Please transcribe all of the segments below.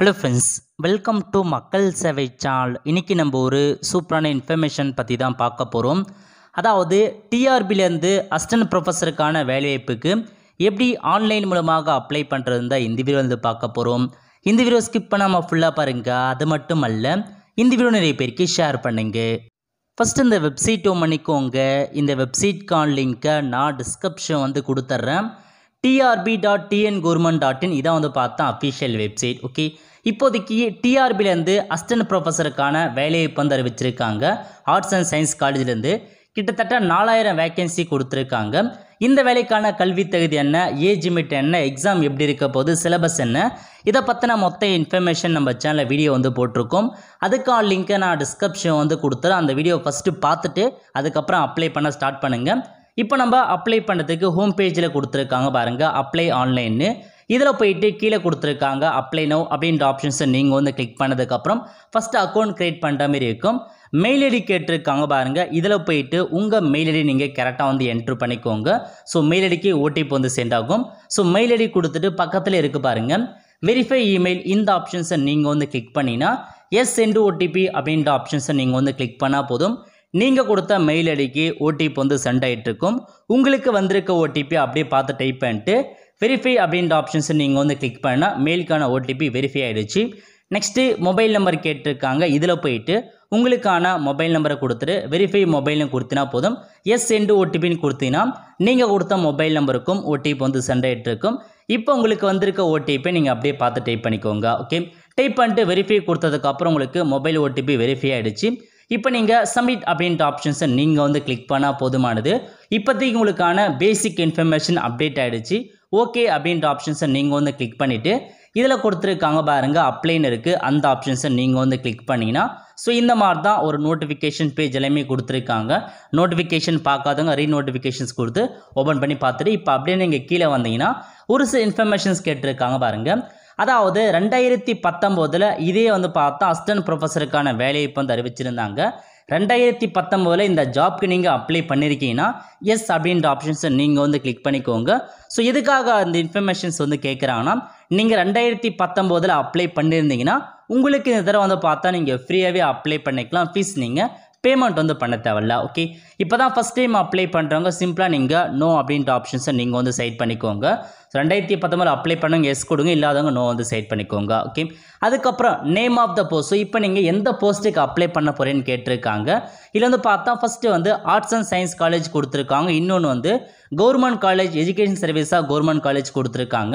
hello friends welcome to மக்கள் சேவை சால் இன்றைக்கி நம்ம ஒரு சூப்பரான இன்ஃபர்மேஷன் பற்றி தான் பார்க்க போகிறோம் அதாவது டிஆர்பிலேருந்து அசிஸ்டன்ட் ப்ரொஃபஸருக்கான வேலைவாய்ப்புக்கு எப்படி ஆன்லைன் மூலமாக அப்ளை பண்ணுறது இருந்தால் இந்த வீடியோ வந்து பார்க்க போகிறோம் இந்த வீடியோ ஸ்கிப் பண்ணாமல் ஃபுல்லாக பாருங்கள் அது மட்டும் அல்ல இந்த வீடியோ நிறைய பேருக்கு ஷேர் பண்ணுங்கள் ஃபஸ்ட்டு இந்த வெப்சைட் பண்ணிக்கோங்க இந்த வெப்சைட்கான லிங்க்கை நான் டிஸ்கிரிப்ஷன் வந்து கொடுத்துட்றேன் TRB dot TN government dot in இதான் வந்து பார்த்தா அஃபிஷியல் வெப்சைட் ஓகே இப்போதைக்கு டிஆர்பிலேருந்து அஸ்டன்ட் ப்ரொஃபஸருக்கான வேலைவாய்ப்பு வந்து அறிவிச்சிருக்காங்க ஆர்ட்ஸ் அண்ட் சயின்ஸ் காலேஜ்லேருந்து கிட்டத்தட்ட நாலாயிரம் வேக்கன்சி கொடுத்துருக்காங்க இந்த வேலைக்கான கல்வி தகுதி என்ன ஏஜ் லிமிட் என்ன எக்ஸாம் எப்படி இருக்க போகுது சிலபஸ் என்ன இதை பற்றின மொத்த இன்ஃபர்மேஷன் நம்ம சேனலில் வீடியோ வந்து போட்டிருக்கோம் அதுக்கான லிங்க்கை நான் டிஸ்கிரிப்ஷன் வந்து கொடுத்துறேன் அந்த வீடியோ ஃபஸ்ட்டு பார்த்துட்டு அதுக்கப்புறம் அப்ளை பண்ண ஸ்டார்ட் பண்ணுங்கள் இப்போ நம்ம அப்ளை பண்ணுறதுக்கு ஹோம் பேஜில் கொடுத்துருக்காங்க பாருங்கள் அப்ளை ஆன்லைன்னு இதில் போயிட்டு கீழே கொடுத்துருக்காங்க அப்ளை நோ அப்படின்ற ஆப்ஷன்ஸை நீங்கள் வந்து கிளிக் பண்ணதுக்கப்புறம் ஃபஸ்ட்டு அக்கௌண்ட் க்ரியேட் பண்ணுற மாதிரி இருக்கும் மெயில் ஐடி கேட்டிருக்காங்க பாருங்கள் இதில் போயிட்டு உங்கள் மெயில் ஐடி நீங்கள் கரெக்டாக வந்து என்ட்ரு பண்ணிக்கோங்க ஸோ மெயில் ஐடிக்கு ஓடிபி வந்து சென்ட் ஆகும் ஸோ மெயில் ஐடி கொடுத்துட்டு பக்கத்தில் இருக்குது பாருங்கள் வெரிஃபை இமெயில் இந்த ஆப்ஷன்ஸை நீங்கள் வந்து கிளிக் பண்ணினா எஸ் சென்டு ஓடிபி அப்படின்ற ஆப்ஷன்ஸை நீங்கள் வந்து கிளிக் பண்ணால் போதும் நீங்கள் கொடுத்த மெயில் ஐடிக்கு ஓடிபி வந்து சென்ட் ஆகிட்டு இருக்கும் உங்களுக்கு வந்திருக்க ஓடிபி அப்படியே பார்த்து டைப் பண்ணிட்டு வெரிஃபை அப்படின்ற ஆப்ஷன்ஸை நீங்கள் வந்து கிளிக் பண்ணால் மெயிலுக்கான ஓடிபி வெரிஃபை ஆகிடுச்சு நெக்ஸ்ட்டு மொபைல் நம்பர் கேட்டிருக்காங்க இதில் போயிட்டு உங்களுக்கான மொபைல் நம்பரை கொடுத்துட்டு வெரிஃபை மொபைல்னு கொடுத்தினா போதும் எஸ் என்று ஓடிபின்னு கொடுத்தீங்கன்னா நீங்கள் கொடுத்த மொபைல் நம்பருக்கும் ஓடிபி வந்து சென்ட் இருக்கும் இப்போ உங்களுக்கு வந்திருக்க ஓடிபி நீங்கள் அப்படியே பார்த்து டைப் பண்ணிக்கோங்க ஓகே டைப் பண்ணிட்டு வெரிஃபை கொடுத்ததுக்கப்புறம் உங்களுக்கு மொபைல் ஓடிபி வெரிஃபை ஆகிடுச்சு இப்போ நீங்கள் சப்மிட் அப்படின்ற ஆப்ஷன்ஸை நீங்கள் வந்து கிளிக் பண்ணால் போதுமானது இப்போதைக்கு உங்களுக்கான பேசிக் இன்ஃபர்மேஷன் அப்டேட் ஆகிடுச்சு ஓகே அப்படின்ற ஆப்ஷன்ஸை நீங்கள் வந்து கிளிக் பண்ணிவிட்டு இதில் கொடுத்துருக்காங்க பாருங்கள் அப்ளைன்னு இருக்குது அந்த ஆப்ஷன்ஸை நீங்கள் வந்து கிளிக் பண்ணிங்கன்னா ஸோ இந்த மாதிரி தான் ஒரு நோட்டிஃபிகேஷன் பேஜ் எல்லாமே கொடுத்துருக்காங்க நோட்டிஃபிகேஷன் பார்க்காதவங்க ரீ நோட்டிஃபிகேஷன்ஸ் கொடுத்து ஓப்பன் பண்ணி பார்த்துட்டு இப்போ அப்படியே நீங்கள் கீழே வந்தீங்கன்னா ஒரு சில இன்ஃபர்மேஷன்ஸ் கேட்டிருக்காங்க பாருங்கள் அதாவது ரெண்டாயிரத்தி பத்தொம்போதில் இதே வந்து பார்த்தா அஸ்டன் ப்ரொஃபஸருக்கான வேலையை இப்போ வந்து அறிவிச்சிருந்தாங்க ரெண்டாயிரத்தி பத்தொம்போதில் இந்த ஜாப்க்கு நீங்கள் அப்ளை பண்ணியிருக்கீங்கன்னா எஸ் அப்படின்ற ஆப்ஷன்ஸை நீங்கள் வந்து கிளிக் பண்ணிக்கோங்க ஸோ எதுக்காக அந்த இன்ஃபர்மேஷன்ஸ் வந்து கேட்குறாங்கன்னா நீங்கள் ரெண்டாயிரத்தி பத்தொம்போதில் அப்ளை பண்ணியிருந்தீங்கன்னா உங்களுக்கு இந்த தடவை வந்து பார்த்தா நீங்கள் ஃப்ரீயாகவே அப்ளை பண்ணிக்கலாம் ஃபீஸ் நீங்கள் பேமெண்ட் வந்து பண்ண தேவையில்ல ஓகே இப்போ தான் ஃபஸ்ட் டைம் அப்ளை பண்ணுறவங்க சிம்பிளாக நீங்கள் நோ அப்படின்ற ஆப்ஷன்ஸை நீங்கள் வந்து சைட் பண்ணிக்கோங்க ரெண்டாயிரத்தி பத்தொம்பது அப்ளை பண்ணுங்க எஸ் கொடுங்க இல்லாதவங்க நோ வந்து சைட் பண்ணிக்கோங்க ஓகே அதுக்கப்புறம் நேம் ஆஃப் த போஸ்ட் இப்போ நீங்கள் எந்த போஸ்ட்டுக்கு அப்ளை பண்ண போகிறேன்னு கேட்டிருக்காங்க இதில் வந்து பார்த்தா ஃபஸ்ட்டு வந்து ஆர்ட்ஸ் அண்ட் சயின்ஸ் காலேஜ் கொடுத்துருக்காங்க இன்னொன்று வந்து கவர்மெண்ட் காலேஜ் எஜுகேஷன் சர்வீஸாக கவர்மெண்ட் காலேஜ் கொடுத்துருக்காங்க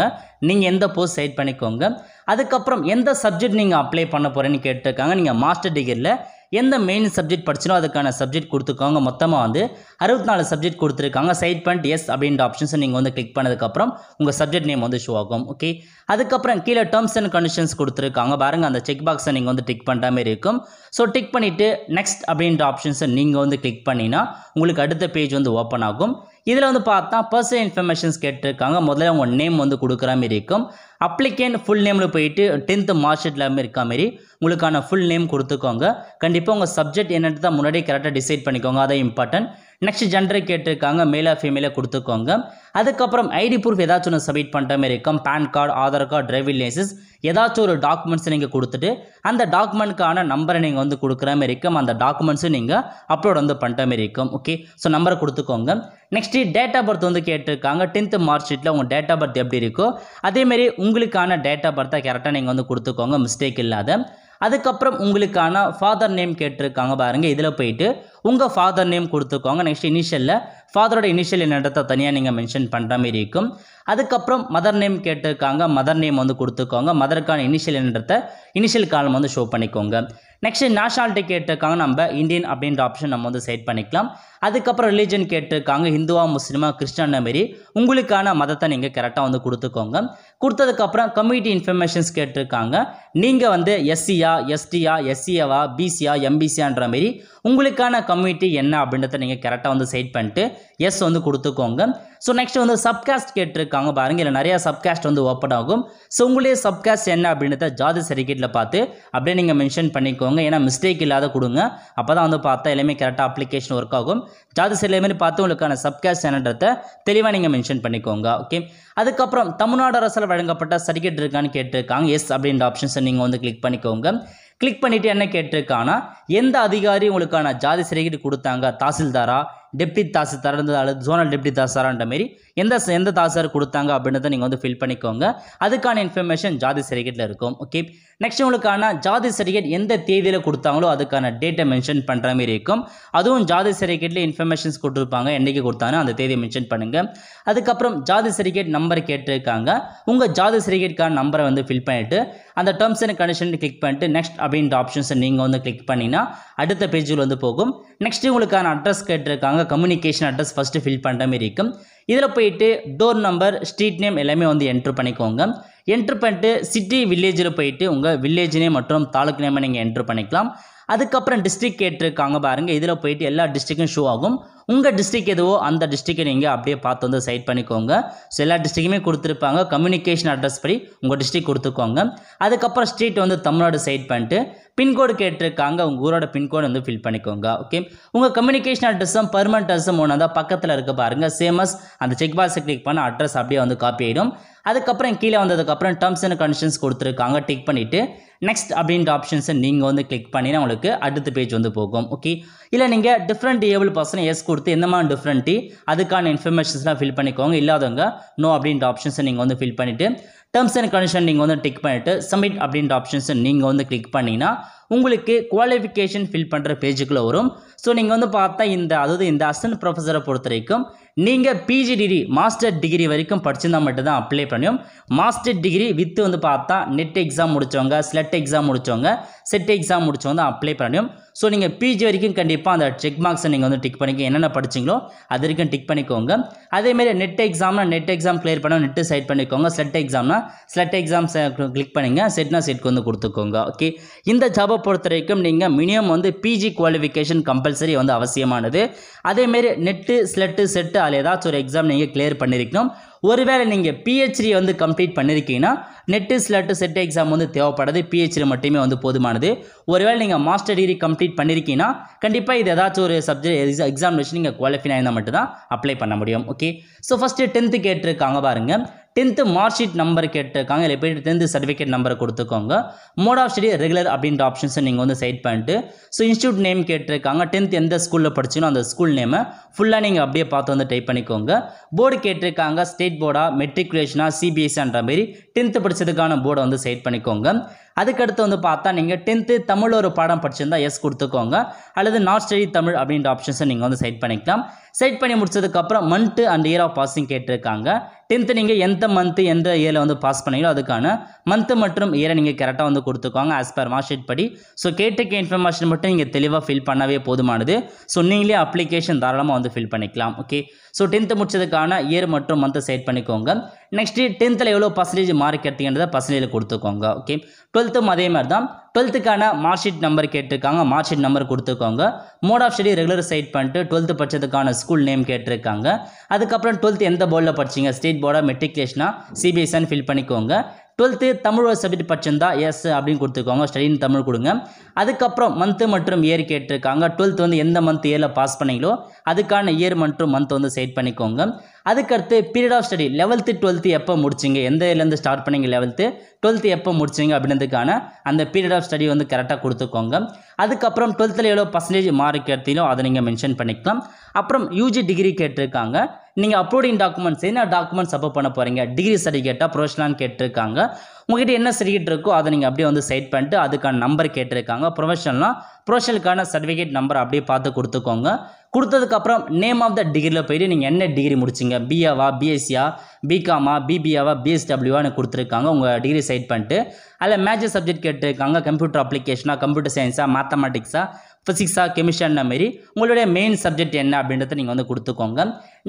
நீங்கள் எந்த போஸ்ட் சைட் பண்ணிக்கோங்க அதுக்கப்புறம் எந்த சப்ஜெக்ட் நீங்கள் அப்ளை பண்ண போகிறேன்னு கேட்டிருக்காங்க நீங்கள் மாஸ்டர் டிகிரியில் எந்த மெயின் சப்ஜெக்ட் படிச்சினோ அதுக்கான சப்ஜெக்ட் கொடுத்துக்கோங்க மொத்தமாக வந்து அறுபத்தி நாலு சப்ஜெக்ட் கொடுத்துருக்காங்க சைட் பாயிண்ட் எஸ் அப்படின்ற ஆப்ஷன்ஸை நீங்கள் வந்து கிளிக் பண்ணதுக்கப்புறம் உங்கள் சப்ஜெக்ட் நேம் வந்து ஷோ ஆகும் ஓகே அதுக்கப்புறம் கீழே டேர்ம்ஸ் அண்ட் கண்டிஷன்ஸ் கொடுத்துருக்காங்க பாருங்கள் அந்த செக் பாக்ஸை நீங்கள் வந்து டிக் பண்ணுற மாதிரி இருக்கும் ஸோ டிக் பண்ணிவிட்டு நெக்ஸ்ட் அப்படின்ற ஆப்ஷன்ஸை நீங்கள் வந்து கிளிக் பண்ணினா உங்களுக்கு அடுத்த பேஜ் வந்து ஓப்பன் ஆகும் இதில் வந்து பார்த்தா பர்சனல் இன்ஃபர்மேஷன்ஸ் கேட்டிருக்காங்க முதல்ல உங்கள் நேம் வந்து கொடுக்குற மாதிரி இருக்கும் அப்ளிகேன் ஃபுல் நேமில் போயிட்டு டென்த்து மார்க் ஷீட்டில் இருக்கா மாரி உங்களுக்கான ஃபுல் நேம் கொடுத்துக்கோங்க கண்டிப்பாக உங்கள் சப்ஜெக்ட் என்னென்னு தான் முன்னாடி கரெக்டாக டிசைட் பண்ணிக்கோங்க அதை இம்பார்ட்டன்ட் நெக்ஸ்ட் ஜெண்டர் கேட்டிருக்காங்க மேலாக ஃபீமேலாக கொடுத்துக்கோங்க அதுக்கப்புறம் ஐடி ப்ரூஃப் ஏதாச்சும் ஒன்று சப்மிட் பண்ணுற மாதிரி இருக்கும் PAN card Aadhaar card driving license ஏதாச்சும் ஒரு டாக்குமெண்ட்ஸ் நீங்கள் கொடுத்துட்டு அந்த டாக்குமெண்ட்டுக்கான நம்பரை நீங்கள் வந்து கொடுக்குற மாதிரி இருக்கும் அந்த டாக்குமெண்ட்ஸும் நீங்கள் அப்லோட் வந்து பண்ணுற மாதிரி இருக்கும் ஓகே ஸோ நம்பரை கொடுத்துக்கோங்க நெக்ஸ்ட்டு டேட் ஆஃப் பர்த் வந்து கேட்டிருக்காங்க டென்த்து மார்க் ஷீட்டில் உங்கள் டேட் ஆஃப் பர்த் எப்படி இருக்கோ அதேமாரி உங்களுக்கான டேட் ஆஃப் பர்த்தை கரெக்டாக நீங்கள் வந்து கொடுத்துக்கோங்க மிஸ்டேக் இல்லாத அதுக்கப்புறம் உங்களுக்கான ஃபாதர் நேம் கேட்டிருக்காங்க பாருங்கள் இதில் போயிட்டு உங்கள் ஃபாதர் நேம் கொடுத்துக்கோங்க நெக்ஸ்ட் இனிஷியலில் ஃபாதரோட இனிஷியல் என்னடத்தை தனியாக நீங்கள் மென்ஷன் பண்ணுற மாரி இருக்கும் அதுக்கப்புறம் மதர் நேம் கேட்டுருக்காங்க மதர் நேம் வந்து கொடுத்துக்கோங்க மதருக்கான இனிஷியல் என்னடத்தை இனிஷியல் காலம் வந்து ஷோ பண்ணிக்கோங்க நெக்ஸ்ட் நேஷனாலிட்டி கேட்டிருக்காங்க நம்ம இந்தியன் அப்படின்ற ஆப்ஷன் நம்ம வந்து செட் பண்ணிக்கலாம் அதுக்கப்புறம் ரிலீஜன் கேட்டிருக்காங்க ஹிந்துவா முஸ்லீமா கிறிஸ்டான மாரி உங்களுக்கான மதத்தை நீங்கள் கரெக்டாக வந்து கொடுத்துக்கோங்க கொடுத்ததுக்கப்புறம் கம்யூனிட்டி இன்ஃபர்மேஷன்ஸ் கேட்டிருக்காங்க நீங்கள் வந்து எஸ்சியா எஸ்டியா எஸ்சிஏவா பிசியா எம்பிசியான்ற மாரி உங்களுக்கான கம்யூனிட்டி என்ன அப்படின்றத நீங்கள் கரெக்டாக வந்து செட் பண்ணிட்டு எஸ் வந்து கொடுத்துக்கோங்க ஸோ நெக்ஸ்ட் வந்து சப்காஸ்ட் கேட்டிருக்காங்க பாருங்க இல்லை நிறையா சப்காஸ்ட் வந்து ஓப்பன் ஆகும் ஸோ உங்களுடைய சப்காஸ்ட் என்ன அப்படின்றத ஜாதி சர்டிஃபிகேட்டில் பார்த்து அப்படியே நீங்கள் மென்ஷன் பண்ணிக்கோங்க ஏன்னா மிஸ்டேக் இல்லாத கொடுங்க அப்போ தான் வந்து பார்த்தா எல்லாமே கரெக்டாக அப்ளிகேஷன் ஒர்க் ஆகும் ஜாதி சர்டிஃபிகேட் பார்த்து உங்களுக்கான சப்காஸ்ட் என்னன்றத தெளிவாக நீங்கள் மென்ஷன் பண்ணிக்கோங்க ஓகே அதுக்கப்புறம் தமிழ்நாடு அரசால் வழங்கப்பட்ட சர்டிஃபிகேட் இருக்கான்னு கேட்டிருக்காங்க எஸ் அப்படின்ற ஆப்ஷன்ஸை நீங்கள் வந்து கிளிக் பண்ணிக்கோங்க கிளிக் பண்ணிவிட்டு என்ன கேட்டிருக்காங்கன்னா எந்த அதிகாரி உங்களுக்கான ஜாதி சர்டிஃபிகேட் கொடுத்தாங்க தாசில்தாரா டெப்டி தரந்தது அல்லது ஜோனல் டெப்டி தாசில்தார்ன்ற மாரி எந்த எந்த தாசார் கொடுத்தாங்க அப்படின்றத நீங்கள் வந்து ஃபில் பண்ணிக்கோங்க அதுக்கான இன்ஃபர்மேஷன் ஜாதி சர்டிஃபிகேட்டில் இருக்கும் ஓகே நெக்ஸ்ட் உங்களுக்கான ஜாதி சர்டிஃபிகேட் எந்த தேதியில் கொடுத்தாங்களோ அதுக்கான டேட்டை மென்ஷன் பண்ணுற மாரி இருக்கும் அதுவும் ஜாதி சர்டிஃபிகேட்டில் இன்ஃபர்மேஷன்ஸ் கொடுத்துருப்பாங்க என்றைக்கு கொடுத்தாங்க அந்த தேதியை மென்ஷன் பண்ணுங்கள் அதுக்கப்புறம் ஜாதி சர்டிஃபிகேட் நம்பர் கேட்டிருக்காங்க உங்கள் ஜாதி சர்டிஃபிகேட்கான நம்பரை வந்து ஃபில் பண்ணிவிட்டு அந்த டேர்ம்ஸ் அண்ட் கண்டிஷன் கிளிக் பண்ணிட்டு நெக்ஸ்ட் அப்படின்ற ஆப்ஷன்ஸை நீங்கள் வந்து கிளிக் பண்ணிங்கன்னா அடுத்த பேஜில் வந்து போகும் நெக்ஸ்ட் உங்களுக்கான அட்ரஸ் கேட்டிருக்காங்க உங்கள் கம்யூனிகேஷன் அட்ரஸ் ஃபஸ்ட்டு ஃபில் பண்ணுற மாதிரி இருக்கும் இதில் போயிட்டு டோர் நம்பர் ஸ்ட்ரீட் நேம் எல்லாமே வந்து என்ட்ரு பண்ணிக்கோங்க என்ட்ரு பண்ணிட்டு சிட்டி வில்லேஜில் போயிட்டு உங்கள் வில்லேஜ் நேம் மற்றும் தாலுக் நேமை நீங்கள் என்ட்ரு பண்ணிக்கலாம் அதுக்கப்புறம் டிஸ்ட்ரிக் கேட்டிருக்காங்க பாருங்கள் இதில் போயிட்டு எல்லா டிஸ்ட்ரிக்கும் ஷோ ஆகும் உங்கள் டிஸ்ட்ரிக் எதுவோ அந்த டிஸ்ட்ரிக்கை நீங்கள் அப்படியே பார்த்து வந்து சைட் பண்ணிக்கோங்க ஸோ எல்லா டிஸ்ட்ரிக்குமே கொடுத்துருப்பாங்க கம்யூனிகேஷன் அட்ரஸ் படி உங்கள் டிஸ்ட்ரிக் கொடுத்துக்கோங்க அதுக்கப்புறம் ஸ்ட்ரீட் வந்து தமிழ்நாடு சைட் பண்ணிட்டு பின்கோடு கேட்டிருக்காங்க உங்கள் ஊரோட பின்கோடு வந்து ஃபில் பண்ணிக்கோங்க ஓகே உங்கள் கம்யூனிகேஷன் அட்ரஸும் பர்மனெண்ட் அட்ரஸும் ஒன்றா தான் பக்கத்தில் இருக்க பாருங்கள் சேமஸ் அந்த செக் பாக்ஸ் கிளிக் பண்ண அட்ரஸ் அப்படியே வந்து காப்பி ஆகிடும் அதுக்கப்புறம் கீழே வந்ததுக்கப்புறம் டேர்ம்ஸ் அண்ட் கண்டிஷன்ஸ் கொடுத்துருக்காங்க டிக் பண்ணிவிட்டு நெக்ஸ்ட் அப்படின்ற ஆப்ஷன்ஸை நீங்கள் வந்து கிளிக் பண்ணினா உங்களுக்கு அடுத்த பேஜ் வந்து போகும் ஓகே இல்லை நீங்கள் டிஃப்ரெண்ட் ஏபிள் பர்சன் எஸ் கொடுத்து எந்த மாதிரி டிஃப்ரெண்ட்டி அதுக்கான இன்ஃபர்மேஷன்ஸ்லாம் ஃபில் பண்ணிக்கோங்க இல்லாதவங்க நோ அப்படின்ற ஆப்ஷன்ஸை நீங்கள் வந்து ஃபில் பண்ணிவிட்டு டேர்ம்ஸ் அண்ட் கண்டிஷன் நீங்கள் வந்து டிக் பண்ணிவிட்டு சப்மிட் அப்படின்ற ஆப்ஷன்ஸை நீங்கள் வந்து கிளிக் பண்ணிங்கன்னா உங்களுக்கு குவாலிஃபிகேஷன் ஃபில் பண்ணுற பேஜுக்குள்ளே வரும் ஸோ நீங்கள் வந்து பார்த்தா இந்த அதாவது இந்த அசன் ப்ரொஃபஸரை பொறுத்த வரைக்கும் நீங்கள் பிஜி டிகிரி மாஸ்டர் டிகிரி வரைக்கும் படிச்சிருந்தா மட்டும்தான் அப்ளை பண்ணியும் மாஸ்டர் டிகிரி வித்து வந்து பார்த்தா நெட் எக்ஸாம் முடித்தவங்க ஸ்லெட் எக்ஸாம் முடித்தவங்க செட் எக்ஸாம் முடித்தவங்க தான் அப்ளை பண்ணியும் ஸோ நீங்கள் பிஜி வரைக்கும் கண்டிப்பாக அந்த செக் மார்க்ஸை நீங்கள் வந்து டிக் பண்ணிக்க என்னென்ன படிச்சிங்களோ அது வரைக்கும் டிக் பண்ணிக்கோங்க அதேமாரி நெட் எக்ஸாம்னா நெட் எக்ஸாம் கிளியர் பண்ண நெட்டு சைட் பண்ணிக்கோங்க ஸ்லெட் எக்ஸாம்னா ஸ்லெட் எக்ஸாம் கிளிக் பண்ணுங்கள் செட்னா செட்க்கு வந்து கொடுத்துக்கோங்க ஓகே இந்த ஜாபை பொறுத்த வரைக்கும் நீங்கள் மினிமம் வந்து பிஜி குவாலிஃபிகேஷன் கம்பல்சரி வந்து அவசியமானது அதேமாரி நெட்டு ஸ்லெட்டு செட்டு அதில் ஏதாச்சும் ஒரு எக்ஸாம் நீங்கள் கிளியர் பண்ணியிருக்கணும் ஒருவேளை நீங்கள் பிஹெச்டி வந்து கம்ப்ளீட் பண்ணியிருக்கீங்கன்னா நெட்டு ஸ்லட்டு செட் எக்ஸாம் வந்து தேவைப்படாது பிஹெச்டி மட்டுமே வந்து போதுமானது ஒருவேளை நீங்கள் மாஸ்டர் டிகிரி கம்ப்ளீட் பண்ணியிருக்கீங்கன்னா கண்டிப்பாக இது ஏதாச்சும் ஒரு சப்ஜெக்ட் எக்ஸாமினேஷன் நீங்கள் குவாலிஃபை ஆயிருந்தால் மட்டும்தான் அப்ளை பண்ண முடியும் ஓகே ஸோ ஃபஸ்ட்டு டென்த்து கேட்டிருக்காங்க பாருங்கள் டென்த்து மார்க் ஷீட் நம்பர் கேட்டிருக்காங்க இல்லை போய்ட்டு டென்த்து சர்டிஃபிகேட் நம்பர் கொடுத்துக்கோங்க மோட் ஆஃப் ஸ்டடி ரெகுலர் அப்படின்ற ஆப்ஷன்ஸை நீங்கள் வந்து செட் பண்ணிட்டு ஸோ இன்ஸ்டியூட் நேம் கேட்டிருக்காங்க டென்த் எந்த ஸ்கூலில் படிச்சுனோ அந்த ஸ்கூல் நேமை ஃபுல்லாக நீங்கள் அப்படியே பார்த்து வந்து டைப் பண்ணிக்கோங்க போர்டு கேட்டிருக்காங்க ஸ்டேட் போர்டா மெட்ரிகுலேஷனாக சிபிஎஸ்சின்ற மாதிரி டென்த்து படித்ததுக்கான போர்டை வந்து செட் பண்ணிக்கோங்க அதுக்கடுத்து வந்து பார்த்தா நீங்கள் டென்த்து தமிழ் ஒரு பாடம் படிச்சிருந்தா எஸ் கொடுத்துக்கோங்க அல்லது நார்த் ஸ்டடி தமிழ் அப்படின்ற ஆப்ஷன்ஸை நீங்கள் வந்து செட் பண்ணிக்கலாம் செட் பண்ணி முடிச்சதுக்கப்புறம் month and year of passing கேட்டிருக்காங்க டென்த்து நீங்கள் எந்த மந்த்து எந்த இயரில் வந்து பாஸ் பண்ணீங்களோ அதுக்கான மந்த்து மற்றும் இயரை நீங்கள் கரெக்டாக வந்து கொடுத்துக்கோங்க ஆஸ் பர் மார்க் ஷீட் படி ஸோ கேட்டுக்க இன்ஃபர்மேஷன் மட்டும் நீங்கள் தெளிவாக ஃபில் பண்ணவே போதுமானது ஸோ நீங்களே அப்ளிகேஷன் தாராளமாக வந்து ஃபில் பண்ணிக்கலாம் ஓகே ஸோ டென்த்து முடிச்சதுக்கான இயர் மற்றும் மந்த்தை செட் பண்ணிக்கோங்க நெக்ஸ்ட்டு டென்த்தில் எவ்வளோ பர்சன்டேஜ் மார்க் எடுத்தீங்கன்றத பர்சன்டேஜில் கொடுத்துக்கோங்க ஓகே டுவெல்த்தும் அதே மாதிரி தான் டுவெல்த்துக்கான மார்க் ஷீட் நம்பர் கேட்டிருக்காங்க மார்க் ஷீட் நம்பர் கொடுத்துக்கோங்க மோட் ஆஃப் ஸ்டடி ரெகுலர் சைட் பண்ணிட்டு டுவெல்த்து படித்ததுக்கான ஸ்கூல் நேம் கேட்டிருக்காங்க அதுக்கப்புறம் டுவெல்த் எந்த போர்டில் படிச்சிங்க ஸ்டேட் போர்டாக மெட்ரிகுலேஷனாக சிபிஎஸ்என்னு ஃபில் பண்ணிக்கோங்க டுவெல்த்து தமிழ் சப்ஜெக்ட் படிச்சிருந்தா எஸ் அப்படின்னு கொடுத்துக்கோங்க ஸ்டடின் தமிழ் கொடுங்க அதுக்கப்புறம் மந்த்து மற்றும் இயர் கேட்டிருக்காங்க டுவெல்த் வந்து எந்த மந்த் இயரில் பாஸ் பண்ணீங்களோ அதுக்கான இயர் மற்றும் மந்த் வந்து செட் பண்ணிக்கோங்க அதுக்கடுத்து period of study eleventh twelfth எப்போ முடிச்சிங்க எந்த இயர்லேருந்து ஸ்டார்ட் பண்ணிங்க லெவல்த்து டுவெல்த்து எப்போ முடிச்சிங்க அப்படின்றதுக்கான அந்த பீரியட் ஆஃப் ஸ்டடி வந்து கரெக்டாக கொடுத்துக்கோங்க அதுக்கப்புறம் டுவெல்த்தில் எவ்வளோ பர்சன்டேஜ் மார்க் எடுத்தீங்களோ அதை நீங்கள் மென்ஷன் பண்ணிக்கலாம் அப்புறம் யூஜி டிகிரி கேட்டிருக்காங்க நீங்கள் அப்லோடிங் டாக்குமெண்ட்ஸ் என்ன டாக்குமெண்ட்ஸ் அப்போ பண்ண போகிறீங்க டிகிரி சர்டிஃபிகேட்டாக ப்ரொஃபஷனல்னு கேட்டிருக்காங்க உங்ககிட்ட என்ன சர்டிஃபிகேட் இருக்கோ அதை நீங்கள் அப்படியே வந்து சைட் பண்ணிட்டு அதுக்கான நம்பர் கேட்டிருக்காங்க ப்ரொஃபஷனல்னால் ப்ரொஃபஷனலுக்கான சர்டிஃபிகேட் நம்பர் அப்படியே பார்த்து கொடுத்துக்கோங்க கொடுத்ததுக்கப்புறம் நேம் ஆஃப் த டிகிரியில் போயிட்டு நீங்கள் என்ன டிகிரி முடிச்சிங்க பிஏவா பிஎஸ்சியா பிகாமா பிபிஏவா பிஎஸ்டபிள்யூவான்னு கொடுத்துருக்காங்க உங்கள் டிகிரி சைட் பண்ணிட்டு அதில் மேஜர் சப்ஜெக்ட் கேட்டிருக்காங்க கம்ப்யூட்டர் அப்ளிகேஷனாக கம்ப்யூட்டர் சயின்ஸாக மேத்தமெட்டிக்ஸாக ஃபிசிக்ஸா அந்த மாரி உங்களுடைய மெயின் சப்ஜெக்ட் என்ன அப்படின்றத நீங்கள் வந்து கொடுத்துக்கோங்க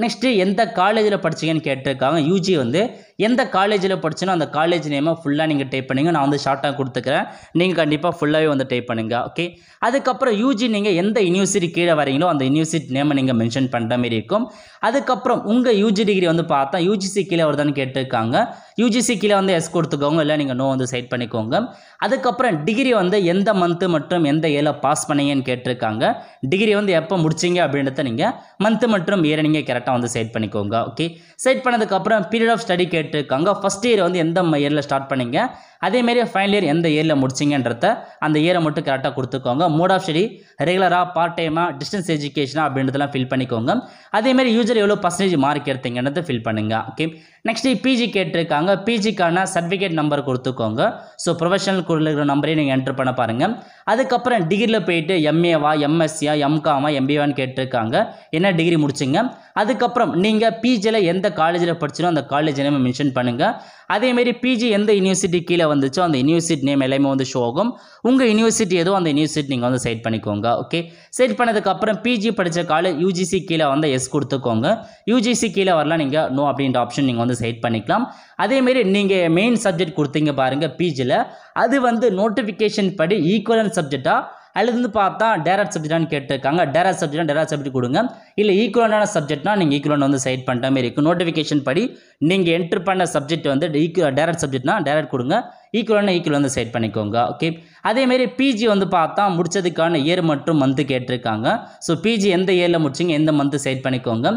நெக்ஸ்ட்டு எந்த காலேஜில் படிச்சிங்கன்னு கேட்டிருக்காங்க யூஜி வந்து எந்த காலேஜில் படிச்சுனோ அந்த காலேஜ் நேமை ஃபுல்லாக நீங்கள் டைப் பண்ணுங்க நான் வந்து ஷார்ட்டாக கொடுத்துக்கிறேன் நீங்கள் கண்டிப்பாக ஃபுல்லாகவே வந்து டைப் பண்ணுங்கள் ஓகே அதுக்கப்புறம் யூஜி நீங்கள் எந்த யூனிவர்சிட்டி கீழே வரீங்களோ அந்த யூனிவர்சிட்டி நேமை நீங்கள் மென்ஷன் பண்ணுற மாதிரி இருக்கும் அதுக்கப்புறம் உங்கள் யூஜி டிகிரி வந்து பார்த்தா யூஜிசி கீழே வருதான்னு கேட்டிருக்காங்க யூஜிசி கீழே வந்து எஸ் கொடுத்துக்கோங்க இல்லை நீங்கள் நோ வந்து சைட் பண்ணிக்கோங்க அதுக்கப்புறம் டிகிரி வந்து எந்த மந்த்து மற்றும் எந்த ஏல பாஸ் பண்ணீங்கன்னு கேட்டிருக்காங்க டிகிரி வந்து எப்போ முடிச்சிங்க அப்படின்றத நீங்கள் மந்த்து மற்றும் இயரை நீங்கள் கரெக்டாக வந்து சைட் பண்ணிக்கோங்க ஓகே சைட் பண்ணதுக்கப்புறம் பீரியட் ஆஃப் ஸ்டடி கேட்டு அங்கே ஃபஸ்ட் இயர் வந்து எந்த இயரில் ஸ்டார்ட் பண்ணீங்க அதேமாரி ஃபைனல் இயர் எந்த இயரில் முடிச்சிங்கன்றத அந்த இயரை மட்டும் கரெக்டாக கொடுத்துக்கோங்க மோட் ஆஃப் ஸ்டடி ரெகுலராக பார்ட் டைமாக டிஸ்டன்ஸ் எஜுகேஷனாக அப்படின்றதெல்லாம் ஃபில் பண்ணிக்கோங்க அதேமாரி யூஜர் எவ்வளோ பர்சன்டேஜ் மார்க் எடுத்தீங்கன்றதை ஃபில் பண்ணுங்கள் ஓகே நெக்ஸ்ட் பிஜி கேட்டிருக்காங்க பிஜிக்கான சர்டிஃபிகேட் நம்பர் கொடுத்துக்கோங்க ஸோ ப்ரொஃபஷனல் கொடுக்குற நம்பரையும் நீங்கள் என்ட்ரு பண்ண பாருங்கள் அதுக்கப்புறம் டிகிரியில் போயிட்டு எம்ஏவா எம்எஸ்சியா எம்காமா எம்பிஏவான்னு கேட்டிருக்காங்க என்ன டிகிரி முடிச்சிங்க அதுக்கப்புறம் நீங்கள் பிஜியில் எந்த காலேஜில் படிச்சினோ அந்த காலேஜ் நேம் மென்ஷன் பண்ணுங்கள் அதேமாரி பிஜி எந்த யூனிவர்சிட்டி கீழே வந்துச்சோ அந்த யூனிவர்சிட்டி நேம் எல்லாமே வந்து ஷோ ஆகும் உங்கள் யூனிவர்சிட்டி எதுவும் அந்த யூனிவர்சிட்டி நீங்கள் வந்து செட் பண்ணிக்கோங்க ஓகே செட் பண்ணதுக்கப்புறம் பிஜி படித்த காலேஜ் யூஜிசி கீழே வந்து எஸ் கொடுத்துக்கோங்க யூஜிசி கீழே வரலாம் நீங்கள் நோ அப்படின்ற ஆப்ஷன் நீங்கள் வந்து செட் பண்ணிக்கலாம் அதேமாரி நீங்கள் மெயின் சப்ஜெக்ட் கொடுத்தீங்க பாருங்கள் பிஜியில் அது வந்து நோட்டிஃபிகேஷன் படி ஈக்குவலன் சப்ஜெக்டாக அழுதுந்து பார்த்தா டேரக்ட் சப்ஜெக்டானு கேட்டிருக்காங்க டேரக்ட் சப்ஜெக்ட் டேரக்ட் சப்ஜெக்ட் கொடுங்க இல்லை ஈக்குவலான சப்ஜெக்ட்னா நீங்கள் ஈக்குவலான வந்து சைட் பண்ணுற மாதிரி இருக்குது நோட்டிஃபிகேஷன் படி நீங்கள் என்ட்ரு பண்ண சப்ஜெக்ட் வந்து ஈக்கு டேரக்ட் சப்ஜெக்ட்னா டேரக்ட் கொடுங்க ஈக்குவலான ஈக்குவல் வந்து சைட் பண்ணிக்கோங்க ஓகே அதேமாரி பிஜி வந்து பார்த்தா முடிச்சதுக்கான இயர் மற்றும் மந்த்து கேட்டிருக்காங்க ஸோ பிஜி எந்த இயரில் முடிச்சிங்க எந்த மந்த்து சைட் பண்ணிக்கோங்க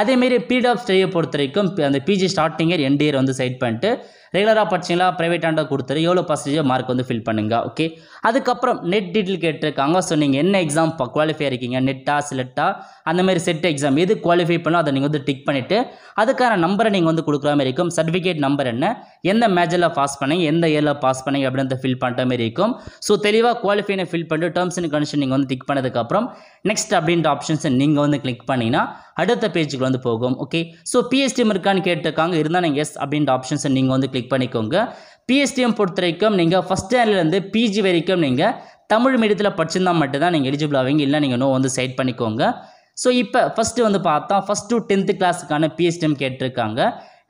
அதேமாரி பீரியட் ஆஃப் ஸ்டேயை பொறுத்த வரைக்கும் அந்த PG starting year end year வந்து சைட் பண்ணிட்டு ரெகுலராக படிச்சிங்களா ப்ரைவேட் ஆண்டாக கொடுத்துரு எவ்வளோ பர்சன்டேஜ் மார்க் வந்து ஃபில் பண்ணுங்க ஓகே அதுக்கப்புறம் நெட் டீட்டெயில் கேட்டிருக்காங்க ஸோ நீங்கள் என்ன எக்ஸாம் குவாலிஃபை இருக்கீங்க நெட்டா சிலெட்டா அந்த மாதிரி செட் எக்ஸாம் எது குவாலிஃபை பண்ணோ அதை நீங்கள் வந்து டிக் பண்ணிவிட்டு அதுக்கான நம்பரை நீங்கள் வந்து கொடுக்குற மாதிரி இருக்கும் சர்டிஃபிகேட் நம்பர் என்ன எந்த மேஜரில் பாஸ் பண்ணி எந்த இயரில் பாஸ் பண்ணி அப்படின்றத ஃபில் பண்ணுற மாதிரி இருக்கும் ஸோ தெளிவாக குவாலிஃபைனை ஃபில் பண்ணிட்டு டேர்ம்ஸ் அண்ட் கண்டிஷன் நீங்கள் வந்து டிக் பண்ணதுக்கப்புறம் நெக்ஸ்ட் அப்படின்ற ஆப்ஷன்ஸை நீங்கள் வந்து கிளிக் பண்ணிங்கன்னா அடுத்த பேஜுக்கு வந்து போகும் ஓகே ஸோ பிஎஸ்டி இருக்கான்னு கேட்டிருக்காங்க இருந்தால் நீங்கள் எஸ் அப்படின்ற ஆப்ஷன்ஸை நீங்கள் வந்து கிளிக் கிளிக் பண்ணிக்கோங்க பிஎஸ்டிஎம் பொறுத்த வரைக்கும் நீங்கள் ஃபஸ்ட் ஸ்டாண்டர்ட்லேருந்து பிஜி வரைக்கும் நீங்கள் தமிழ் மீடியத்தில் படிச்சிருந்தா மட்டும்தான் நீங்கள் எலிஜிபிள் ஆவீங்க இல்லை நீங்கள் நோ வந்து சைட் பண்ணிக்கோங்க ஸோ இப்போ ஃபஸ்ட்டு வந்து பார்த்தா ஃபஸ்ட் டு டென்த்து கிளாஸுக்கான பிஎஸ்டிஎம் கேட்டிருக்காங்க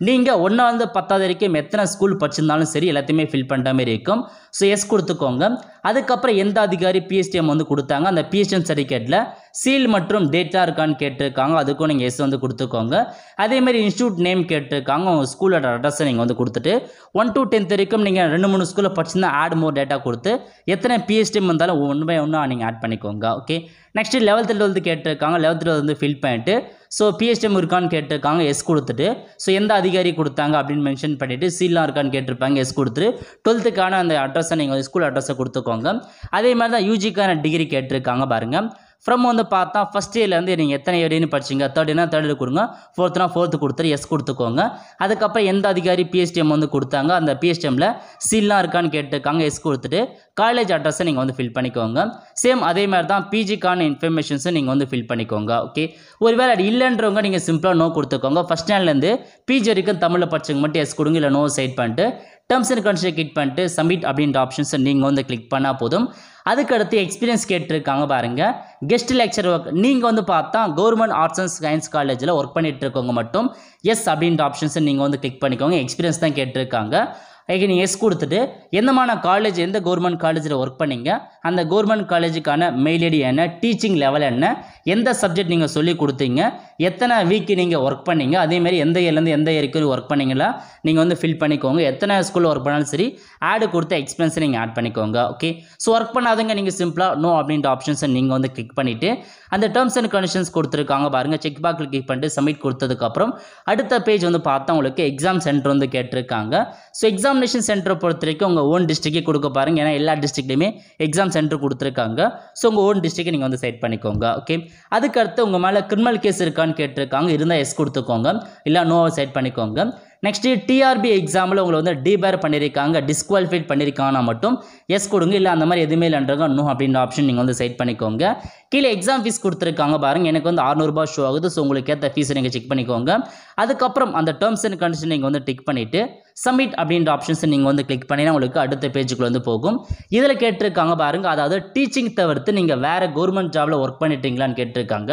நீங்கள் ஒன்றாவது பத்தாவது வரைக்கும் எத்தனை ஸ்கூல் படிச்சிருந்தாலும் சரி எல்லாத்தையுமே ஃபில் பண்ணுற மாதிரி இருக்கும் ஸோ எஸ் கொடுத்துக்கோங்க அதுக்கப்புறம் எந்த அதிகாரி பிஎஸ்டிஎம் வந்து கொடுத்தாங்க அந்த பிஎஸ்டிஎம் சர்டிஃபிகேட்டில் சீல் மற்றும் டேட்டா இருக்கான்னு கேட்டிருக்காங்க அதுக்கும் நீங்கள் எஸ் வந்து கொடுத்துக்கோங்க அதேமாதிரி இன்ஸ்டியூட் நேம் கேட்டிருக்காங்க உங்கள் ஸ்கூலோட அட்ரஸை நீங்கள் வந்து கொடுத்துட்டு ஒன் டு டென்த் வரைக்கும் நீங்கள் ரெண்டு மூணு ஸ்கூலில் படிச்சிருந்தா ஆட் மோர் டேட்டா கொடுத்து எத்தனை பிஎஸ்டி இருந்தாலும் ஒன்று பை ஒன்றா நீங்கள் ஆட் பண்ணிக்கோங்க ஓகே நெக்ஸ்ட்டு லெவல்த்து டுவெல்த்து கேட்டிருக்காங்க லெவல்த்து டுவெல்த் வந்து ஃபில் பண்ணிட்டு ஸோ பிஹெச்எம் இருக்கான்னு கேட்டிருக்காங்க எஸ் கொடுத்துட்டு ஸோ எந்த அதிகாரி கொடுத்தாங்க அப்படின்னு மென்ஷன் பண்ணிவிட்டு சீலாம் இருக்கான்னு கேட்டிருப்பாங்க எஸ் கொடுத்துட்டு டுவெல்த்துக்கான அந்த அட்ரஸை நீங்கள் ஸ்கூல் அட்ரஸை கொடுத்துக்கோங்க அதே மாதிரி தான் யூஜிக்கான டிகிரி கேட்டிருக்காங்க பாருங்கள் ஃப்ரம் வந்து பார்த்தா ஃபஸ்ட் இயர்லேருந்து நீங்கள் எத்தனை ஏடின்னு படிச்சிங்க தேர்டுனா தேர்டில் கொடுங்க ஃபோர்த்துனா ஃபோர்த்து கொடுத்துரு எஸ் கொடுத்துக்கோங்க அதுக்கப்புறம் எந்த அதிகாரி பிஎஸ்டிஎம் வந்து கொடுத்தாங்க அந்த பிஎஸ்டிஎம்மில் சீல்லாம் இருக்கான்னு கேட்டுக்காங்க எஸ் கொடுத்துட்டு காலேஜ் அட்ரஸை நீங்கள் வந்து ஃபில் பண்ணிக்கோங்க சேம் அதே மாதிரி தான் பிஜிக்கான இன்ஃபர்மேஷன்ஸும் நீங்கள் வந்து ஃபில் பண்ணிக்கோங்க ஓகே ஒருவேளை அது இல்லைன்றவங்க நீங்கள் சிம்பிளாக நோ கொடுத்துக்கோங்க ஃபஸ்ட் ஸ்டாண்ட்லேருந்து பிஜி வரைக்கும் தமிழில் படிச்சவங்க மட்டும் எஸ் கொடுங்க இல்லை நோ சைட் பண்ணிட்டு டேர்ம்ஸ் அண்ட் கண்டிஷன் கிளிக் பண்ணிட்டு சப்மிட் அப்படின்ற ஆப்ஷன்ஸை நீங்கள் வந்து கிளிக் பண்ணால் போதும் அதுக்கடுத்து எக்ஸ்பீரியன்ஸ் கேட்டிருக்காங்க பாருங்கள் கெஸ்ட் லெக்சர் ஒர்க் நீங்கள் வந்து பார்த்தா கவர்மெண்ட் ஆர்ட்ஸ் அண்ட் சயின்ஸ் காலேஜில் ஒர்க் பண்ணிட்டு இருக்கவங்க மட்டும் எஸ் அப்படின்ற ஆப்ஷன்ஸை நீங்கள் வந்து கிளிக் பண்ணிக்கோங்க எக்ஸ்பீரியன்ஸ் தான் கேட்டிருக்காங்க நீங்கள் எஸ் கொடுத்துட்டு என்னமான காலேஜ் எந்த கவர்மெண்ட் காலேஜில் ஒர்க் பண்ணீங்க அந்த கவர்மெண்ட் காலேஜுக்கான மெயில் ஐடி என்ன டீச்சிங் லெவல் என்ன எந்த சப்ஜெக்ட் நீங்கள் சொல்லி கொடுத்தீங்க எத்தனை வீக் நீங்கள் ஒர்க் பண்ணீங்க அதேமாரி எந்த இயர்லேருந்து எந்த இயருக்கு ஒர்க் பண்ணீங்களா நீங்கள் வந்து ஃபில் பண்ணிக்கோங்க எத்தனை ஸ்கூலில் ஒர்க் பண்ணாலும் சரி ஆடு கொடுத்த எக்ஸ்பென்ஸை நீங்கள் ஆட் பண்ணிக்கோங்க ஓகே ஸோ ஒர்க் பண்ணாதவங்க நீங்கள் சிம்பிளாக நோ அப்படின்ற ஆப்ஷன்ஸை நீங்கள் வந்து கிளிக் பண்ணிவிட்டு அந்த டேர்ம்ஸ் அண்ட் கண்டிஷன்ஸ் கொடுத்துருக்காங்க பாருங்கள் செக் பாக்கில் கிளிக் பண்ணிட்டு சப்மிட் கொடுத்ததுக்கப்புறம் அடுத்த பேஜ் வந்து பார்த்தா உங்களுக்கு எக்ஸாம் சென்டர் வந்து கேட்டிருக்காங்க ஸோ எக்ஸாமினேஷன் சென்டரை பொறுத்த வரைக்கும் உங்கள் ஓன் டிஸ்ட்ரிக்கே கொடுக்க பாருங்கள் ஏன்னா எல்லா டிஸ்ட்ரிக்ட்லையுமே எக்ஸாம் சென்டர் கொடுத்துருக்காங்க ஸோ உங்கள் ஓன் டிஸ்ட்ரிக்கை நீங்கள் வந்து செட் பண்ணிக்கோங்க ஓகே அதுக்கடுத்து உங்கள் மேலே கிரிமினல் கேஸ் இருக்கா இருக்கான்னு கேட்டிருக்காங்க இருந்தால் எஸ் கொடுத்துக்கோங்க இல்லை நோவை செட் பண்ணிக்கோங்க நெக்ஸ்ட்டு டிஆர்பி எக்ஸாமில் உங்களை வந்து டிபேர் பண்ணியிருக்காங்க டிஸ்குவாலிஃபைட் பண்ணியிருக்காங்கன்னா மட்டும் எஸ் கொடுங்க இல்லை அந்த மாதிரி எதுவுமே இல்லைன்றாங்க நோ அப்படின்ற ஆப்ஷன் நீங்கள் வந்து செட் பண்ணிக்கோங்க கீழே எக்ஸாம் ஃபீஸ் கொடுத்துருக்காங்க பாருங்கள் எனக்கு வந்து அறநூறுபா ஷோ ஆகுது ஸோ உங்களுக்கு ஏற்ற ஃபீஸை நீங்கள் செக் பண்ணிக்கோங்க அதுக்கப்புறம் அந்த டேர்ம்ஸ் அண்ட் கண்டிஷன் நீங்கள் வந்து டிக் பண்ணிவிட்டு சப்மிட் அப்படின்ற ஆப்ஷன்ஸை நீங்கள் வந்து கிளிக் பண்ணினா உங்களுக்கு அடுத்த பேஜுக்குள்ளே வந்து போகும் இதில் கேட்டிருக்காங்க பாருங்கள் அதாவது டீச்சிங் தவிர்த்து நீங்கள் வேறு கவர்மெண்ட் ஜாபில் ஒர்க் பண்ணிட்டீங்களான்னு கேட்டிருக்காங்க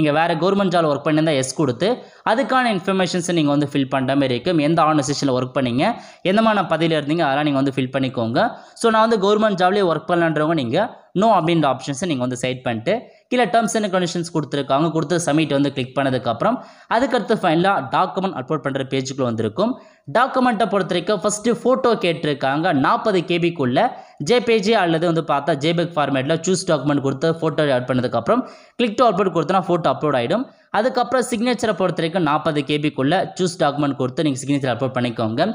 நீங்கள் வேறு கவர்மெண்ட் ஜாபில் ஒர்க் பண்ணியிருந்தால் எஸ் கொடுத்து அதுக்கான இன்ஃபர்மேஷன்ஸை நீங்கள் வந்து ஃபில் பண்ணுற மாதிரி இருக்கும் எந்த ஆர்கனைசேஷனில் ஒர்க் பண்ணீங்க எந்தமான பதவியில் இருந்தீங்க அதெல்லாம் நீங்கள் வந்து ஃபில் பண்ணிக்கோங்க ஸோ நான் வந்து கவர்மெண்ட் ஜாப்லேயே ஒர்க் பண்ணலான்றவங்க நீங்கள் நோ அப்படின்ற ஆப்ஷன்ஸை நீங்கள் வந்து சைட் பண்ணிட்டு கீழே டேர்ம்ஸ் அண்ட் கண்டிஷன்ஸ் கொடுத்துருக்காங்க கொடுத்து சப்மிட் வந்து கிளிக் பண்ணதுக்கப்புறம் அதுக்கடுத்து ஃபைனலாக டாக்குமெண்ட் அப்லோட் பண்ணுற பேஜுக்குள்ளே வந்திருக்கும் டாக்குமெண்ட்டை பொறுத்த வரைக்கும் ஃபஸ்ட்டு ஃபோட்டோ கேட்டிருக்காங்க நாற்பது கேபிக்குள்ளே ஜேபேஜி அல்லது வந்து பார்த்தா ஜேபெக் ஃபார்மேட்டில் சூஸ் டாக்குமெண்ட் கொடுத்து ஃபோட்டோ ஆட் பண்ணதுக்கப்புறம் கிளிக் டு அப்லோட் கொடுத்தனா ஃபோட்டோ அப்லோட் ஆகிடும் அதுக்கப்புறம் சிக்னேச்சரை பொறுத்த வரைக்கும் நாற்பது கேபிக்குள்ளே சூஸ் டாக்குமெண்ட் கொடுத்து நீங்கள் சிக்னேச்சர் அப்லோட் பண்ணிக்கோங்க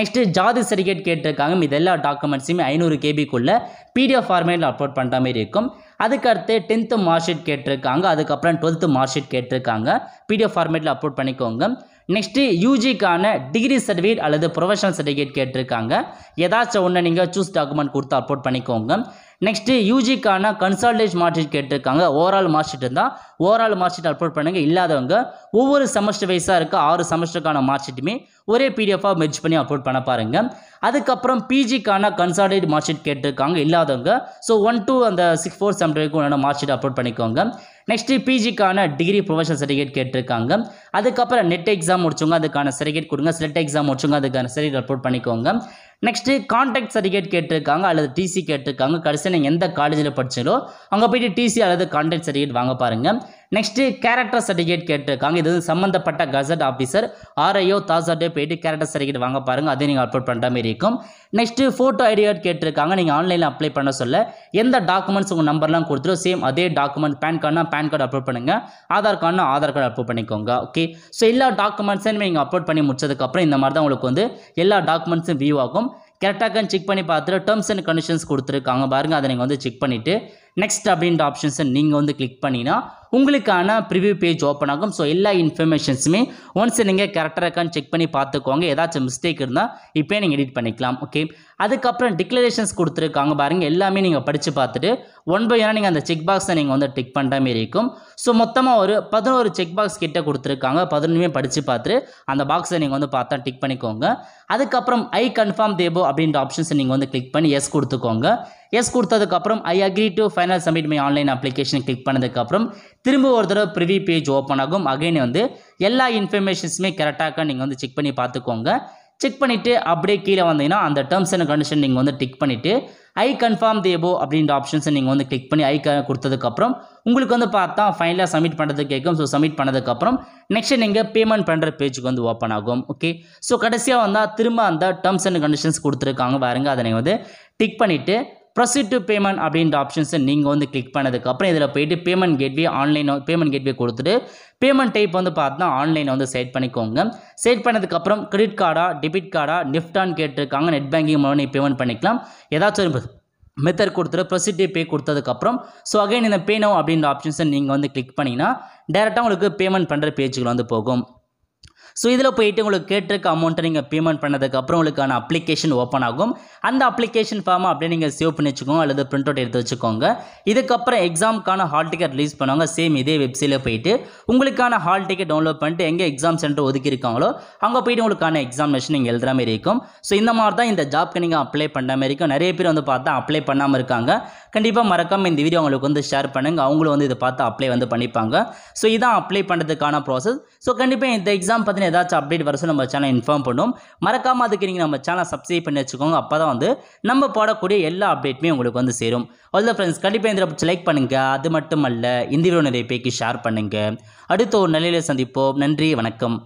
நெக்ஸ்ட்டு ஜாதி சர்டிஃபிகேட் கேட்டிருக்காங்க இது எல்லா டாக்குமெண்ட்ஸுமே ஐநூறு கேபிக்குள்ளே பிடிஎஃப் ஃபார்மேட்டில் அப்லோட் பண்ணுற மாதிரி இருக்கும் அதுக்கடுத்து டென்த்து மார்க் ஷீட் கேட்டிருக்காங்க அதுக்கப்புறம் டுவெல்த்து மார்க் ஷீட் கேட்டிருக்காங்க பிடிஎஃப் ஃபார்மேட்டில் அப்லோட் பண்ணிக்கோங்க நெக்ஸ்ட்டு யூஜிக்கான டிகிரி சர்டிஃபிகேட் அல்லது ப்ரொஃபஷனல் சர்டிஃபிகேட் கேட்டிருக்காங்க ஏதாச்சும் ஒன்று நீங்கள் சூஸ் டாக்குமெண்ட் கொடுத்து அப்லோட் பண்ணிக்கோங்க நெக்ஸ்ட்டு யூஜிக்கான கன்சால்டேஜ் மார்க்ஷீட் கேட்டிருக்காங்க ஓவரால் மார்க்ஷீட் இருந்தால் ஓவரால் மார்க்ஷீட் அப்லோட் பண்ணுங்கள் இல்லாதவங்க ஒவ்வொரு செமஸ்டர் வைஸாக இருக்க ஆறு செமஸ்டருக்கான மார்க்ஷீட்டுமே ஒரே பிடிஎஃபாக மெர்ஜ் பண்ணி அப்லோட் பண்ண பாருங்கள் அதுக்கப்புறம் பிஜிக்கான கன்சால்டேட் மார்க்ஷீட் கேட்டிருக்காங்க இல்லாதவங்க ஸோ ஒன் டூ அந்த சிக்ஸ் ஃபோர் செம் வரைக்கும் மார்க்ஷீட் அப்லோட் பண்ணிக்கோங்க நெக்ஸ்ட்டு பிஜிக்கான டிகிரி ப்ரொஃபஷனல் சர்டிஃபிகேட் கேட்டிருக்காங்க அதுக்கப்புறம் நெட் எக்ஸாம் முடிச்சவங்க அதுக்கான சர்டிஃபிகேட் கொடுங்க செலக்ட் எக்ஸாம் முடிச்சவங்க அதுக்கான சர்டிஃபிகேட் அப்லோட் பண்ணிக்கோங்க நெக்ஸ்ட்டு கான்டாக்ட் சர்டிஃபிகேட் கேட்டிருக்காங்க அல்லது டிசி கேட்டிருக்காங்க கடைசியாக நீங்கள் எந்த காலேஜில் படித்தாலோ அங்கே போய்ட்டு டிசி அல்லது கான்டாக்ட் சர்டிஃபிகேட் வாங்க பாருங்கள் நெக்ஸ்ட்டு கேரக்டர் சர்டிஃபிகேட் கேட்டிருக்காங்க இது வந்து சம்மந்தப்பட்ட கசட் ஆஃபீஸர் ஆர்ஐஓ தாசர்டே போயிட்டு கேரக்டர் சர்டிஃபிகேட் வாங்க பாருங்கள் அதையும் நீங்கள் அப்லோட் பண்ணுற மாதிரி இருக்கும் நெக்ஸ்ட்டு ஃபோட்டோ ஐடி கார்டு கேட்டிருக்காங்க நீங்கள் ஆன்லைனில் அப்ளை பண்ண சொல்ல எந்த டாக்குமெண்ட்ஸ் உங்கள் நம்பர்லாம் கொடுத்துரும் சேம் அதே டாக்குமெண்ட் பேன் கார்டுனா பேன் கார்டு அப்லோட் பண்ணுங்கள் ஆதார் கார்டுனா ஆதார் கார்டு அப்லோட் பண்ணிக்கோங்க ஓகே ஸோ எல்லா டாக்குமெண்ட்ஸையும் நீங்கள் அப்லோட் பண்ணி முடிச்சதுக்கப்புறம் இந்த மாதிரி தான் உங்களுக்கு வந்து எல்லா டாக்குமெண்ட்ஸும் வியூ ஆகும் கரெக்டாக செக் பண்ணி பார்த்துட்டு டேர்ம்ஸ் அண்ட் கண்டிஷன்ஸ் கொடுத்துருக்காங்க பாருங்கள் அதை நீங்கள் வந்து செக் பண்ணிவிட்டு நெக்ஸ்ட் அப்படின்ற ஆப்ஷன்ஸை நீங்கள் வந்து கிளிக் பண்ணினா உங்களுக்கான ப்ரிவியூ பேஜ் ஓப்பன் ஆகும் ஸோ எல்லா இன்ஃபர்மேஷன்ஸுமே ஒன்ஸ் நீங்கள் கரெக்டாக இருக்கான்னு செக் பண்ணி பார்த்துக்கோங்க ஏதாச்சும் மிஸ்டேக் இருந்தால் இப்போயே நீங்கள் எடிட் பண்ணிக்கலாம் ஓகே அதுக்கப்புறம் டிக்ளரேஷன்ஸ் கொடுத்துருக்காங்க பாருங்கள் எல்லாமே நீங்கள் படித்து பார்த்துட்டு ஒன் பை ஒன்னாக நீங்கள் அந்த செக் பாக்ஸை நீங்கள் வந்து டிக் பண்ணுற மாரி இருக்கும் ஸோ மொத்தமாக ஒரு பதினோரு செக் பாக்ஸ் கிட்ட கொடுத்துருக்காங்க பதினொன்றுமே படித்து பார்த்துட்டு அந்த பாக்ஸை நீங்கள் வந்து பார்த்தா டிக் பண்ணிக்கோங்க அதுக்கப்புறம் ஐ கன்ஃபார்ம் தேபோ அப்படின்ற ஆப்ஷன்ஸை நீங்கள் வந்து கிளிக் பண்ணி எஸ் கொடுத்துக்கோங்க எஸ் கொடுத்ததுக்கப்புறம் I agree to final submit my online application click பண்ணதுக்கப்புறம் திரும்ப ஒரு தடவை ப்ரிவி பேஜ் ஓப்பன் ஆகும் அகைன் வந்து எல்லா இன்ஃபர்மேஷன்ஸுமே கரெக்டாக நீங்கள் வந்து செக் பண்ணி பார்த்துக்கோங்க செக் பண்ணிவிட்டு அப்படியே கீழே வந்தீங்கன்னா அந்த டேர்ம்ஸ் அண்ட் கண்டிஷன் நீங்கள் வந்து டிக் பண்ணிவிட்டு ஐ கன்ஃபார்ம் தேபோ அப்படின்ற ஆப்ஷன்ஸை நீங்கள் வந்து கிளிக் பண்ணி ஐ கொடுத்ததுக்கப்புறம் உங்களுக்கு வந்து பார்த்தா ஃபைனலாக சப்மிட் பண்ணுறது கேட்கும் ஸோ சப்மிட் பண்ணதுக்கப்புறம் நெக்ஸ்ட் நீங்கள் பேமெண்ட் பண்ணுற பேஜுக்கு வந்து ஓப்பன் ஆகும் ஓகே ஸோ கடைசியாக வந்தால் திரும்ப அந்த டேர்ம்ஸ் அண்ட் கண்டிஷன்ஸ் கொடுத்துருக்காங்க பாருங்கள் அதை நீங்கள் வந்து டிக் பண்ணிவிட்டு ப்ரொசீட் டு பேமெண்ட் அப்படின்ற ஆப்ஷன்ஸை நீங்கள் வந்து கிளிக் பண்ணதுக்கப்புறம் இதில் போயிட்டு payment gateway online payment gateway கொடுத்துட்டு பேமெண்ட் டைப் வந்து பார்த்தா ஆன்லைன் வந்து செட் பண்ணிக்கோங்க செட் பண்ணதுக்கப்புறம் கிரெடிட் கார்டா டெபிட் கார்டா நிஃப்டான்னு கேட்டிருக்காங்க நெட் பேங்கிங் மூலம் நீங்கள் பேமெண்ட் பண்ணிக்கலாம் ஏதாச்சும் ஒரு மெத்தட் கொடுத்துட்டு ப்ரொசிட்டிவ் பே கொடுத்ததுக்கப்புறம் ஸோ அகைன் இந்த பேனோ அப்படின்ற ஆப்ஷன்ஸை நீங்கள் வந்து கிளிக் பண்ணிங்கன்னா டேரெக்டாக உங்களுக்கு பேமெண்ட் பண்ணுற பேஜுக்கு வந்து போகும் ஸோ இதில் போயிட்டு உங்களுக்கு கேட்டிருக்க அமௌண்ட்டை நீங்கள் பேமெண்ட் பண்ணதுக்கப்புறம் உங்களுக்கான அப்ளிகேஷன் ஓப்பன் ஆகும் அந்த அப்ளிகேஷன் ஃபார்மை அப்படியே நீங்கள் சேவ் பண்ணி வச்சுக்கோங்க அல்லது பிரிண்ட் அவுட் எடுத்து வச்சுக்கோங்க இதுக்கப்புறம் எக்ஸாமுக்கான ஹால் டிக்கெட் ரிலீஸ் பண்ணுவாங்க சேம் இதே வெப்சைட்டில் போயிட்டு உங்களுக்கான ஹால் டிக்கெட் டவுன்லோட் பண்ணிட்டு எங்கே எக்ஸாம் சென்டர் ஒதுக்கி இருக்காங்களோ அங்கே போயிட்டு உங்களுக்கான எக்ஸாமினேஷன் நீங்கள் எழுதுகிற மாதிரி இருக்கும் ஸோ இந்த மாதிரி தான் இந்த ஜாப்க்கு நீங்கள் அப்ளை பண்ணுற மாதிரி இருக்கும் நிறைய பேர் வந்து பார்த்தா அப்ளை பண்ணாமல் இருக்காங்க கண்டிப்பாக மறக்காமல் இந்த வீடியோ அவங்களுக்கு வந்து ஷேர் பண்ணுங்கள் அவங்களும் வந்து இதை பார்த்து அப்ளை வந்து பண்ணிப்பாங்க ஸோ இதான் அப்ளை பண்ணுறதுக்கான ப்ராசஸ் ஸோ கண்டிப்பாக இந்த எக்ஸாம் பார்த்தீங்கன்னா சம்மந்தமான ஏதாச்சும் அப்டேட் வரச்சும் நம்ம சேனல் இன்ஃபார்ம் பண்ணும் மறக்காமல் அதுக்கு நீங்கள் நம்ம சேனல் சப்ஸ்கிரைப் பண்ணி வச்சுக்கோங்க அப்போ தான் வந்து நம்ம போடக்கூடிய எல்லா அப்டேட்டுமே உங்களுக்கு வந்து சேரும் அவ்வளோ ஃப்ரெண்ட்ஸ் கண்டிப்பாக இந்த லைக் பண்ணுங்கள் அது மட்டும் அல்ல இந்த வீடியோ நிறைய பேக்கி ஷேர் பண்ணுங்கள் அடுத்த ஒரு நிலையில் சந்திப்போம் நன்றி வணக்கம்